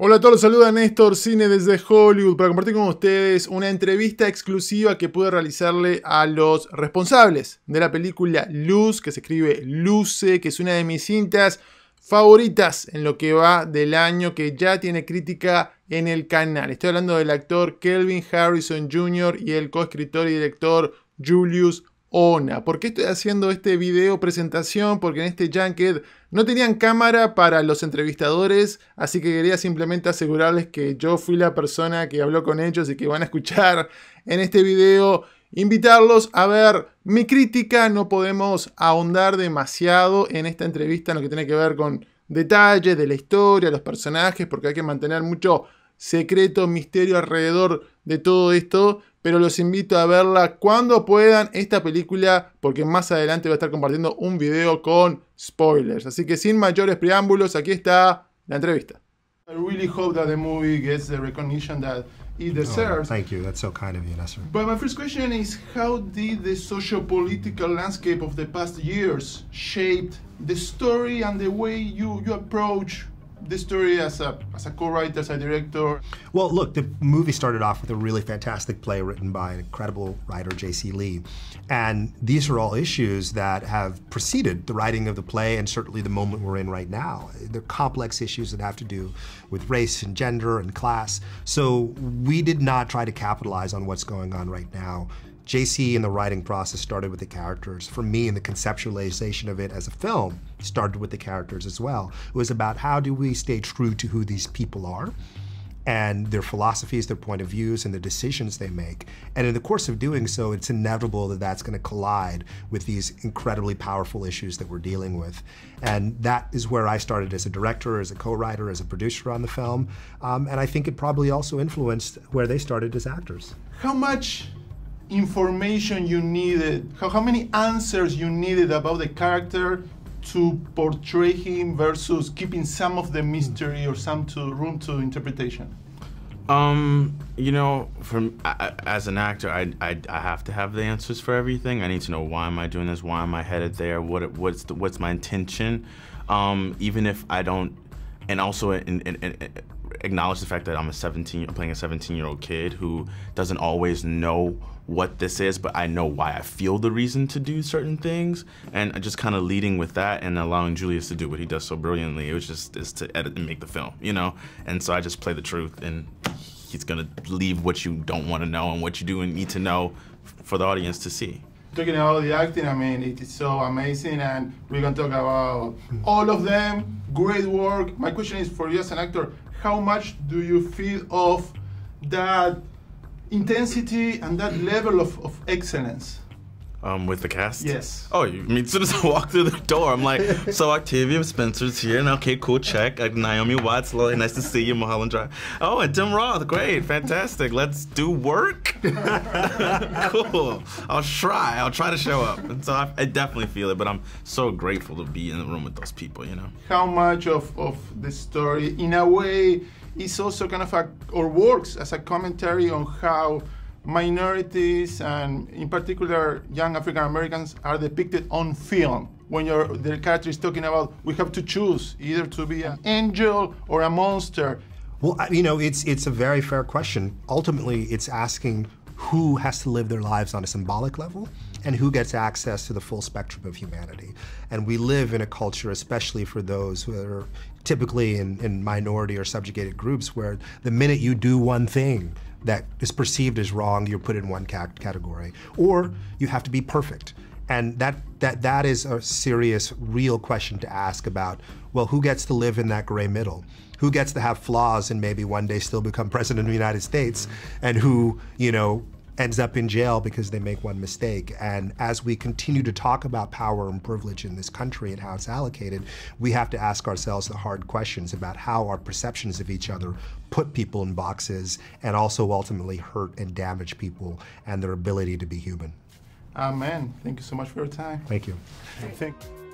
Hola a todos, saluda Néstor Cine desde Hollywood para compartir con ustedes una entrevista exclusiva que pude realizarle a los responsables de la película Luz, que se escribe Luce, que es una de mis cintas favoritas en lo que va del año, que ya tiene crítica en el canal. Estoy hablando del actor Kelvin Harrison Jr. y el coescritor y director Julius Ona. ¿Por qué estoy haciendo este video presentación? Porque en este Junket no tenían cámara para los entrevistadores, así que quería simplemente asegurarles que yo fui la persona que habló con ellos y que van a escuchar en este video. Invitarlos a ver mi crítica, no podemos ahondar demasiado en esta entrevista en lo que tiene que ver con detalles de la historia, los personajes, porque hay que mantener mucho secreto, misterio alrededor de todo esto, pero los invito a verla cuando puedan esta película, porque más adelante voy a estar compartiendo un video con spoilers. Así que sin mayores preámbulos, aquí está la entrevista. really hope that the movie gets the recognition that it oh, deserves. thank you. That's so kind of you, Nasser. But my first question is how did the socio political landscape of the past years shape the story and the way you, you approach this story as a, as a co-writer, as a director? Well, look, the movie started off with a really fantastic play written by an incredible writer, J.C. Lee. And these are all issues that have preceded the writing of the play and certainly the moment we're in right now. They're complex issues that have to do with race and gender and class. So we did not try to capitalize on what's going on right now JC and the writing process started with the characters. For me, and the conceptualization of it as a film started with the characters as well. It was about how do we stay true to who these people are and their philosophies, their point of views, and the decisions they make. And in the course of doing so, it's inevitable that that's going to collide with these incredibly powerful issues that we're dealing with. And that is where I started as a director, as a co-writer, as a producer on the film. Um, and I think it probably also influenced where they started as actors. How much information you needed, how, how many answers you needed about the character to portray him versus keeping some of the mystery or some to room to interpretation? Um, you know, from as an actor, I, I, I have to have the answers for everything. I need to know why am I doing this? Why am I headed there? What what's the, what's my intention? Um, even if I don't, and also in, in, in, acknowledge the fact that I'm a 17, I'm playing a 17 year old kid who doesn't always know what this is, but I know why I feel the reason to do certain things. And just kind of leading with that and allowing Julius to do what he does so brilliantly. It was just is to edit and make the film, you know? And so I just play the truth and he's gonna leave what you don't wanna know and what you do and need to know for the audience to see talking about the acting, I mean, it is so amazing, and we're going to talk about all of them. Great work. My question is for you as an actor how much do you feel of that intensity and that level of, of excellence? Um, with the cast? Yes. Oh, you, I mean, as soon as I walk through the door, I'm like, so Octavia Spencer's here, and okay, cool, check. Uh, Naomi Watts, Lovely. nice to see you, Mulholland Drive. Oh, and Tim Roth, great, fantastic. Let's do work. cool. I'll try. I'll try to show up. And so I, I, definitely feel it, but I'm so grateful to be in the room with those people, you know? How much of, of the story, in a way, is also kind of a, or works as a commentary on how minorities and in particular young African Americans are depicted on film when the character is talking about we have to choose either to be an angel or a monster. Well, you know, it's it's a very fair question. Ultimately, it's asking who has to live their lives on a symbolic level and who gets access to the full spectrum of humanity. And we live in a culture, especially for those who are typically in, in minority or subjugated groups, where the minute you do one thing, that is perceived as wrong, you're put in one category, or you have to be perfect. And that, that, that is a serious, real question to ask about, well, who gets to live in that gray middle? Who gets to have flaws and maybe one day still become president of the United States? And who, you know, ends up in jail because they make one mistake. And as we continue to talk about power and privilege in this country and how it's allocated, we have to ask ourselves the hard questions about how our perceptions of each other put people in boxes and also ultimately hurt and damage people and their ability to be human. Amen. Thank you so much for your time. Thank you. Thank you.